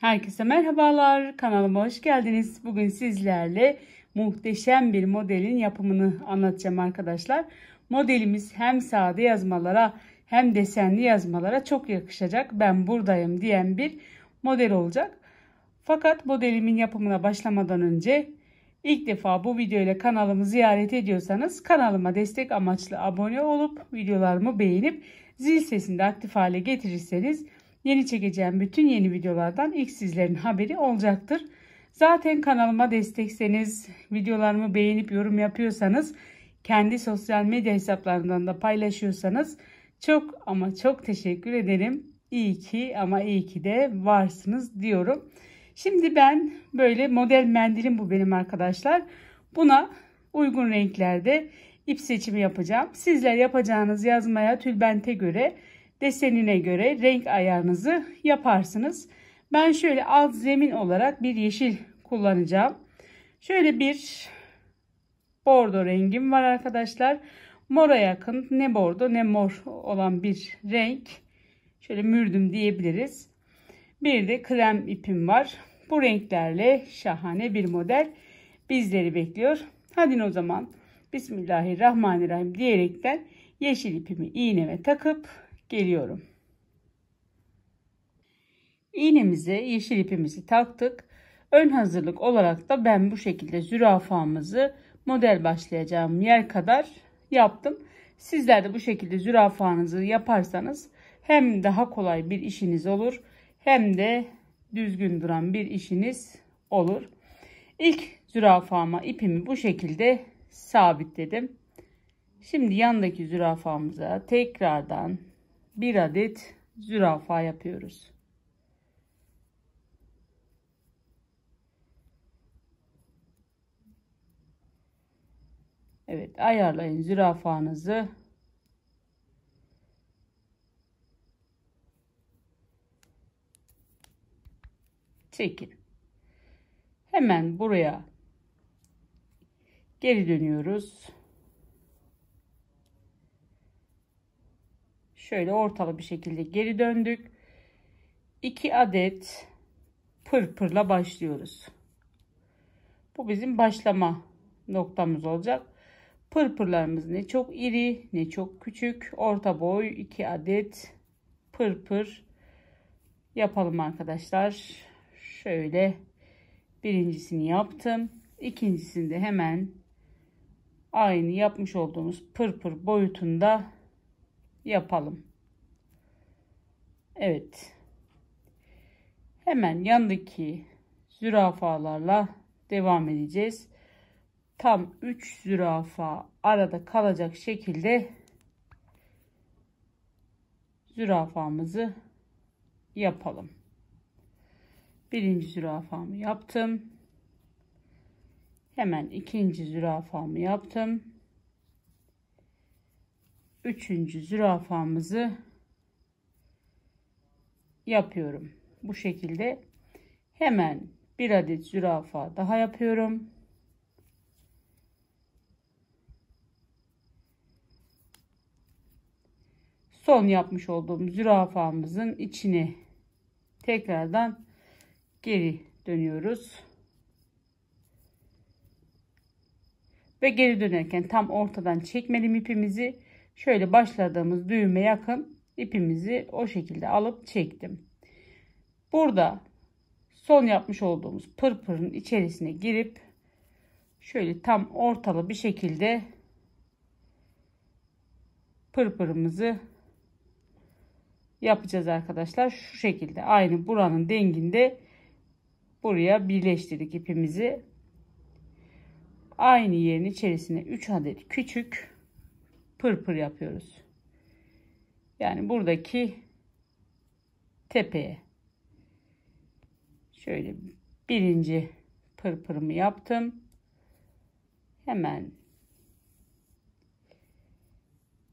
Herkese merhabalar. Kanalıma hoş geldiniz. Bugün sizlerle muhteşem bir modelin yapımını anlatacağım arkadaşlar. Modelimiz hem sade yazmalara hem desenli yazmalara çok yakışacak. Ben buradayım diyen bir model olacak. Fakat modelimin yapımına başlamadan önce ilk defa bu video ile kanalımı ziyaret ediyorsanız kanalıma destek amaçlı abone olup videolarımı beğenip zil sesini de aktif hale getirirseniz Yeni çekeceğim bütün yeni videolardan ilk sizlerin haberi olacaktır. Zaten kanalıma destekseniz, videolarımı beğenip yorum yapıyorsanız, kendi sosyal medya hesaplarından da paylaşıyorsanız çok ama çok teşekkür ederim. İyi ki ama iyi ki de varsınız diyorum. Şimdi ben böyle model mendilim bu benim arkadaşlar. Buna uygun renklerde ip seçimi yapacağım. Sizler yapacağınız yazmaya tülbente göre desenine göre renk ayarınızı yaparsınız. Ben şöyle alt zemin olarak bir yeşil kullanacağım. Şöyle bir bordo rengim var arkadaşlar. Mora yakın ne bordo ne mor olan bir renk. Şöyle mürdüm diyebiliriz. Bir de krem ipim var. Bu renklerle şahane bir model bizleri bekliyor. Hadi o zaman Bismillahirrahmanirrahim diyerekten yeşil ipimi iğneme takıp geliyorum. İğnemize yeşil ipimizi taktık. Ön hazırlık olarak da ben bu şekilde zürafamızı model başlayacağım yer kadar yaptım. Sizler de bu şekilde zürafanızı yaparsanız hem daha kolay bir işiniz olur hem de düzgün duran bir işiniz olur. İlk zürafama ipimi bu şekilde sabitledim. Şimdi yandaki zürafamıza tekrardan bir adet zürafa yapıyoruz. Evet ayarlayın zürafanızı. Çekin. Hemen buraya geri dönüyoruz. şöyle ortalı bir şekilde geri döndük. 2 adet pırpırla başlıyoruz. Bu bizim başlama noktamız olacak. Pırpırlarımız ne çok iri ne çok küçük. Orta boy 2 adet pırpır yapalım arkadaşlar. Şöyle birincisini yaptım. İkincisini de hemen aynı yapmış olduğumuz pırpır boyutunda yapalım. Evet. Hemen yandaki zürafalarla devam edeceğiz. Tam 3 zürafa arada kalacak şekilde zürafamızı yapalım. Birinci zürafamı yaptım. Hemen ikinci zürafamı yaptım üçüncü zürafamızı yapıyorum. Bu şekilde hemen bir adet zürafa daha yapıyorum. Son yapmış olduğum zürafamızın içine tekrardan geri dönüyoruz. Ve geri dönerken tam ortadan çekmedim ipimizi şöyle başladığımız düğüme yakın ipimizi o şekilde alıp çektim. Burada son yapmış olduğumuz pırpırın içerisine girip şöyle tam ortalı bir şekilde pırpırımızı yapacağız arkadaşlar. Şu şekilde aynı buranın denginde buraya birleştirdik ipimizi. Aynı yerin içerisine 3 adet küçük pırpır pır yapıyoruz. Yani buradaki tepeye şöyle birinci pırpırımı yaptım. Hemen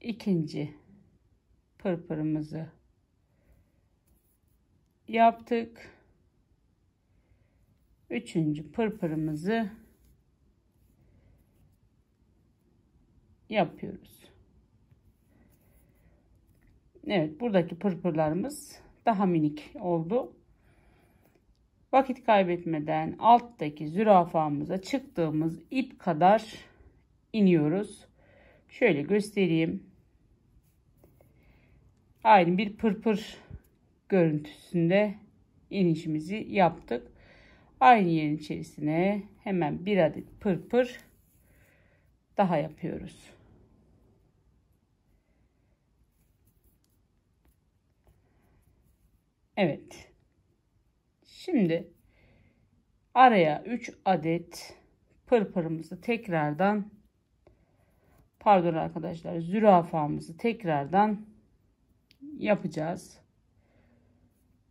ikinci pırpırımızı yaptık. Üçüncü pırpırımızı yapıyoruz. Evet buradaki pırpırlarımız daha minik oldu. Vakit kaybetmeden alttaki zürafamıza çıktığımız ip kadar iniyoruz. Şöyle göstereyim. Aynı bir pırpır görüntüsünde inişimizi yaptık. Aynı yerin içerisine hemen bir adet pırpır daha yapıyoruz. Evet. Şimdi araya 3 adet pırpırımızı tekrardan pardon arkadaşlar zürafamızı tekrardan yapacağız.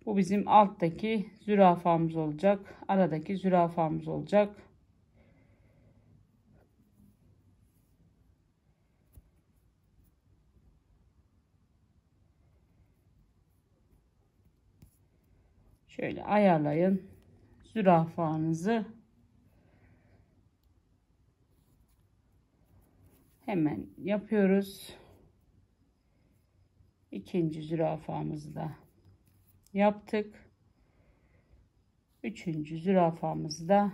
Bu bizim alttaki zürafamız olacak. Aradaki zürafamız olacak. Şöyle ayarlayın zürafanızı. Hemen yapıyoruz. İkinci zürafamızı da yaptık. Üçüncü zürafamızı da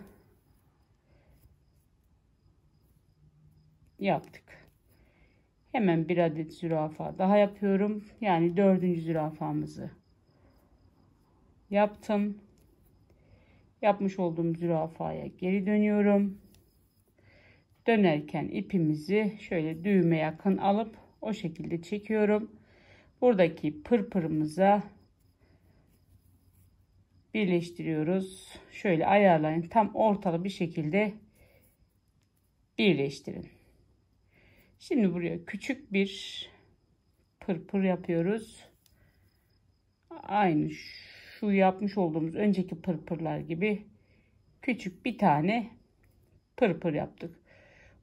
yaptık. Hemen bir adet zürafa daha yapıyorum. Yani dördüncü zürafamızı yaptım. Yapmış olduğum zürafaya geri dönüyorum. Dönerken ipimizi şöyle düğme yakın alıp o şekilde çekiyorum. Buradaki pırpırımıza birleştiriyoruz. Şöyle ayarlayın. Tam ortalı bir şekilde birleştirin. Şimdi buraya küçük bir pırpır yapıyoruz. Aynı şu şu yapmış olduğumuz önceki pırpırlar gibi küçük bir tane pırpır yaptık.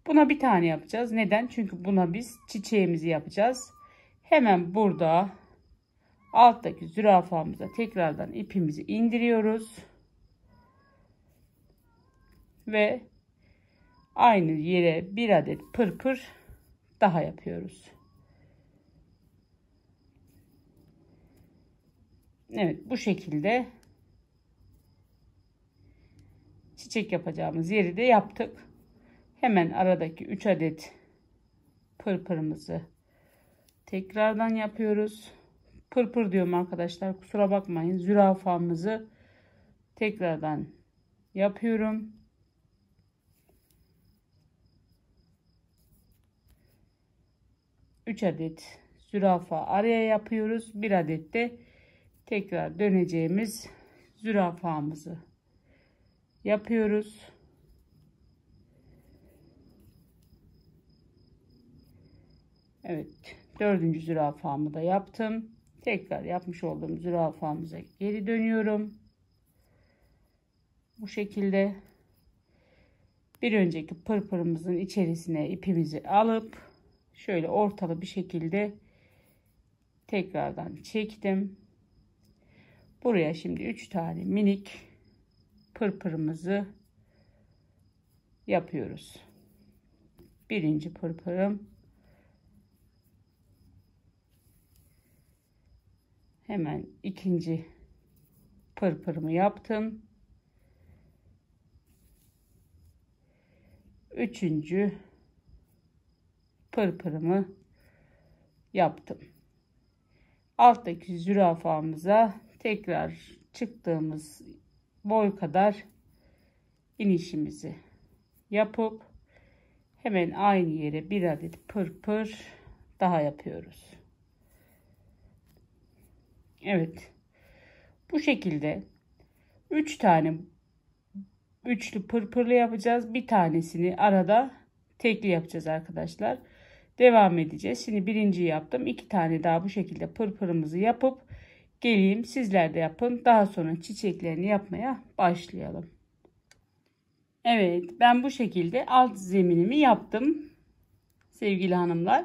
Buna bir tane yapacağız. Neden? Çünkü buna biz çiçeğimizi yapacağız. Hemen burada alttaki zürafamıza tekrardan ipimizi indiriyoruz. Ve aynı yere bir adet pırpır daha yapıyoruz. Evet bu şekilde çiçek yapacağımız yeri de yaptık. Hemen aradaki 3 adet pırpırımızı tekrardan yapıyoruz. Pırpır diyorum arkadaşlar kusura bakmayın. Zürafamızı tekrardan yapıyorum. Üç adet zürafa araya yapıyoruz. Bir adet de tekrar döneceğimiz zürafamızı yapıyoruz. Evet dördüncü zürafamı da yaptım. Tekrar yapmış olduğum zürafamıza geri dönüyorum. Bu şekilde bir önceki pırpırımızın içerisine ipimizi alıp şöyle ortalı bir şekilde tekrardan çektim. Buraya şimdi 3 tane minik pırpırımızı yapıyoruz. Birinci pırpırım hemen ikinci pırpırımı yaptım. Üçüncü pırpırımı yaptım. Alttaki zürafamıza tekrar çıktığımız boy kadar inişimizi yapıp hemen aynı yere bir adet pırpır pır daha yapıyoruz. Evet. Bu şekilde 3 tane üçlü pırpırlı yapacağız. Bir tanesini arada tekli yapacağız arkadaşlar. Devam edeceğiz. Şimdi birinci yaptım. iki tane daha bu şekilde pırpırımızı yapıp geleyim sizler de yapın. Daha sonra çiçeklerini yapmaya başlayalım. Evet ben bu şekilde alt zeminimi yaptım. Sevgili hanımlar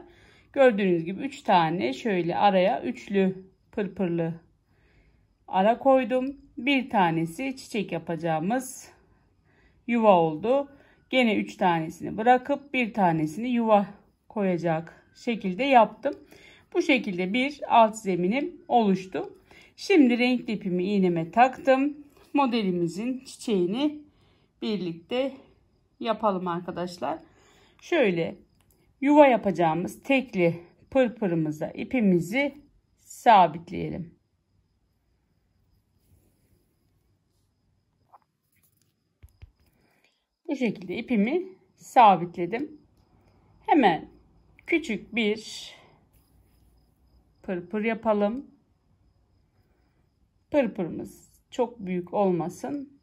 gördüğünüz gibi 3 tane şöyle araya üçlü pırpırlı ara koydum. Bir tanesi çiçek yapacağımız yuva oldu. Gene 3 tanesini bırakıp bir tanesini yuva koyacak şekilde yaptım. Bu şekilde bir alt zeminim oluştu. Şimdi renkli ipimi iğneme taktım. Modelimizin çiçeğini birlikte yapalım arkadaşlar. Şöyle yuva yapacağımız tekli pırpırımıza ipimizi sabitleyelim. Bu şekilde ipimi sabitledim. Hemen küçük bir pırpır yapalım. Pırpırımız çok büyük olmasın.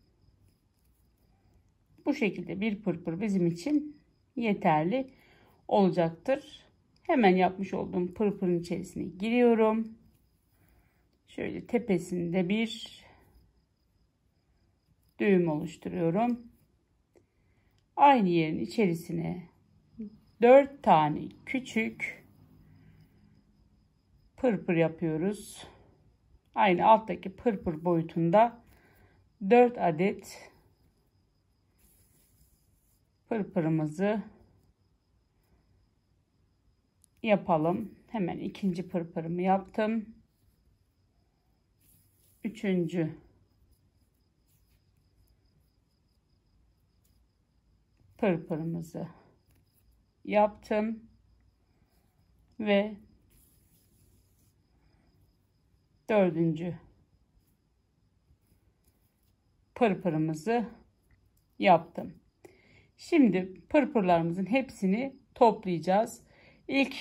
Bu şekilde bir pırpır bizim için yeterli olacaktır. Hemen yapmış olduğum pırpırın içerisine giriyorum. Şöyle tepesinde bir düğüm oluşturuyorum. Aynı yerin içerisine 4 tane küçük pırpır yapıyoruz. Aynı alttaki pırpır boyutunda 4 adet pırpırımızı yapalım. Hemen ikinci pırpırımı yaptım. Üçüncü pırpırımızı yaptım ve dördüncü pırpırımızı yaptım. Şimdi pırpırlarımızın hepsini toplayacağız. İlk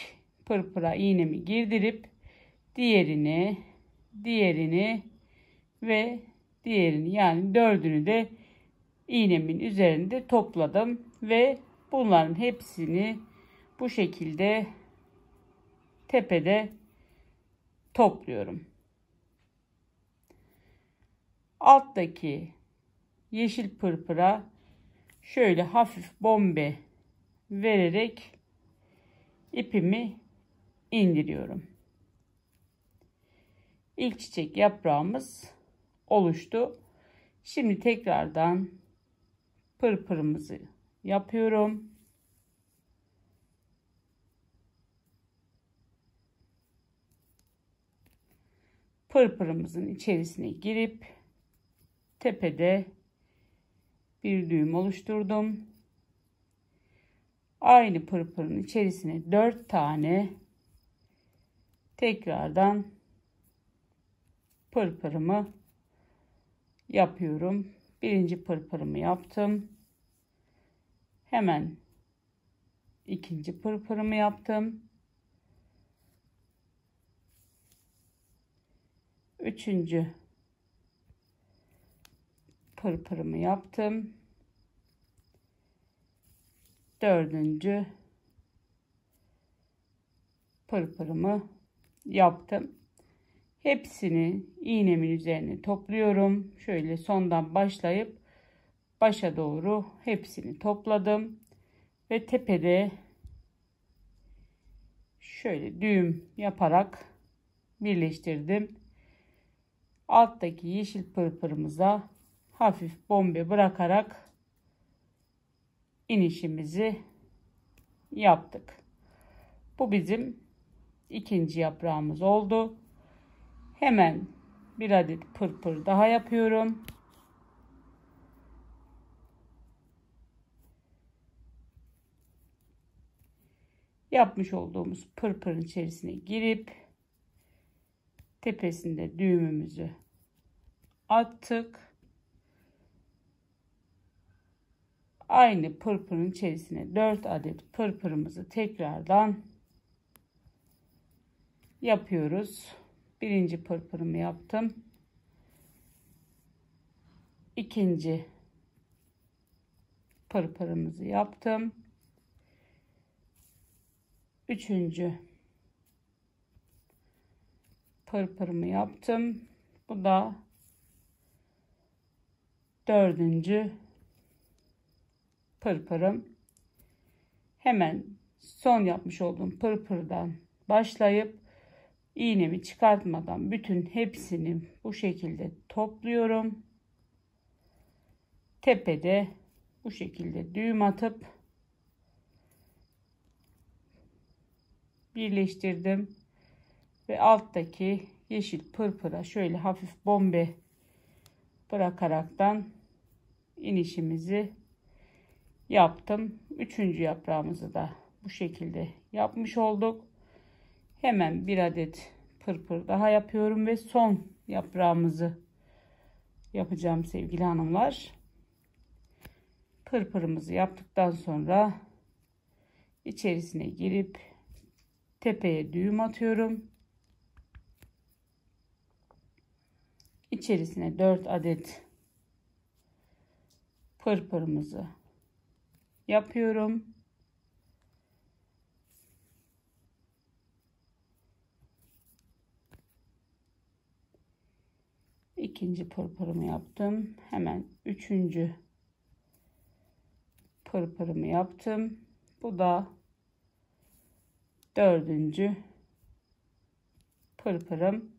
pırpıra iğnemi girdirip diğerini, diğerini ve diğerini yani dördünü de iğnemin üzerinde topladım ve bunların hepsini bu şekilde tepede topluyorum alttaki yeşil pırpıra şöyle hafif bombe vererek ipimi indiriyorum. İlk çiçek yaprağımız oluştu. Şimdi tekrardan pırpırımızı yapıyorum. Pırpırımızın içerisine girip tepede bir düğüm oluşturdum. Aynı pırpırın içerisine 4 tane tekrardan pırpırımı yapıyorum. Birinci pırpırımı yaptım. Hemen ikinci pırpırımı yaptım. Üçüncü pırpırımı yaptım. Dördüncü pırpırımı yaptım. Hepsini iğnemin üzerine topluyorum. Şöyle sondan başlayıp başa doğru hepsini topladım. Ve tepede şöyle düğüm yaparak birleştirdim. Alttaki yeşil pırpırımıza hafif bombe bırakarak inişimizi yaptık. Bu bizim ikinci yaprağımız oldu. Hemen bir adet pırpır daha yapıyorum. Yapmış olduğumuz pırpırın içerisine girip tepesinde düğümümüzü attık. Aynı pırpırın içerisine 4 adet pırpırımızı tekrardan yapıyoruz. Birinci pırpırımı yaptım. İkinci pırpırımızı yaptım. Üçüncü pırpırımı yaptım. Bu da dördüncü pırpırım. Hemen son yapmış olduğum pırpırdan başlayıp iğnemi çıkartmadan bütün hepsini bu şekilde topluyorum. Tepede bu şekilde düğüm atıp birleştirdim ve alttaki yeşil pırpıra şöyle hafif bombe bırakaraktan inişimizi yaptım. Üçüncü yaprağımızı da bu şekilde yapmış olduk. Hemen bir adet pırpır daha yapıyorum ve son yaprağımızı yapacağım sevgili hanımlar. Pırpırımızı yaptıktan sonra içerisine girip tepeye düğüm atıyorum. İçerisine 4 adet pırpırımızı yapıyorum. İkinci pırpırımı yaptım. Hemen üçüncü pırpırımı yaptım. Bu da dördüncü pırpırım.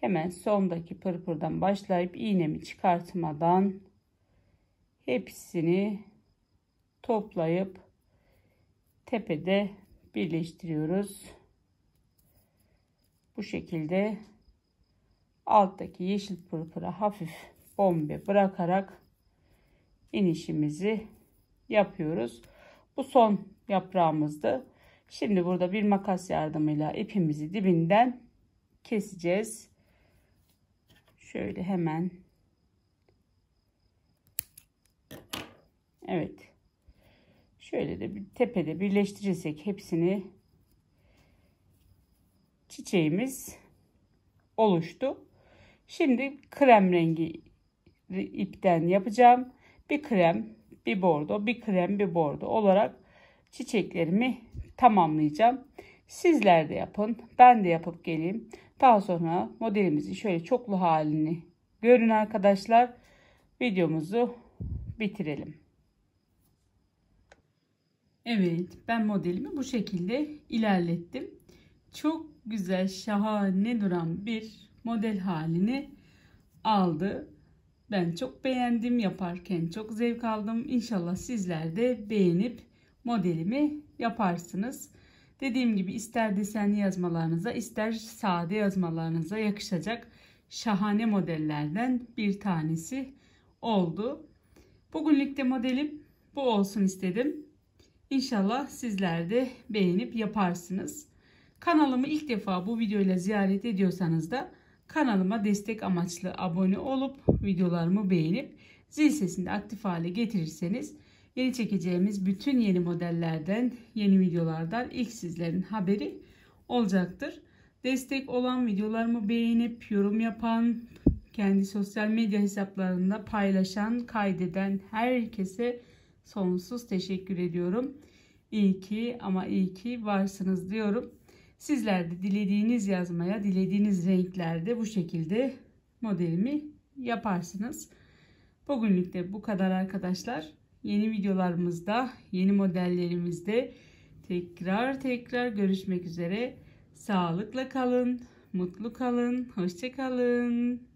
Hemen sondaki pırpırdan başlayıp iğnemi çıkartmadan hepsini toplayıp tepede birleştiriyoruz. Bu şekilde alttaki yeşil pırpıra hafif bombe bırakarak inişimizi yapıyoruz. Bu son yaprağımızdı. Şimdi burada bir makas yardımıyla ipimizi dibinden keseceğiz. Şöyle hemen. Evet. Şöyle de bir tepede birleştirirsek hepsini çiçeğimiz oluştu. Şimdi krem rengi ipten yapacağım. Bir krem, bir bordo, bir krem, bir bordo olarak çiçeklerimi tamamlayacağım. Sizler de yapın. Ben de yapıp geleyim. Daha sonra modelimizin şöyle çoklu halini görün arkadaşlar. Videomuzu bitirelim. Evet ben modelimi bu şekilde ilerlettim. Çok güzel şahane duran bir model halini aldı. Ben çok beğendim yaparken çok zevk aldım. İnşallah sizler de beğenip modelimi yaparsınız. Dediğim gibi ister desenli yazmalarınıza ister sade yazmalarınıza yakışacak şahane modellerden bir tanesi oldu. Bugünlük de modelim bu olsun istedim. İnşallah sizler de beğenip yaparsınız. Kanalımı ilk defa bu videoyla ziyaret ediyorsanız da kanalıma destek amaçlı abone olup videolarımı beğenip zil sesini aktif hale getirirseniz yeni çekeceğimiz bütün yeni modellerden yeni videolardan ilk sizlerin haberi olacaktır. Destek olan videolarımı beğenip yorum yapan kendi sosyal medya hesaplarında paylaşan kaydeden herkese sonsuz teşekkür ediyorum. İyi ki ama iyi ki varsınız diyorum. Sizler de dilediğiniz yazmaya, dilediğiniz renklerde bu şekilde modelimi yaparsınız. Bugünlük de bu kadar arkadaşlar. Yeni videolarımızda, yeni modellerimizde tekrar tekrar görüşmek üzere. Sağlıkla kalın, mutlu kalın, hoşçakalın. kalın.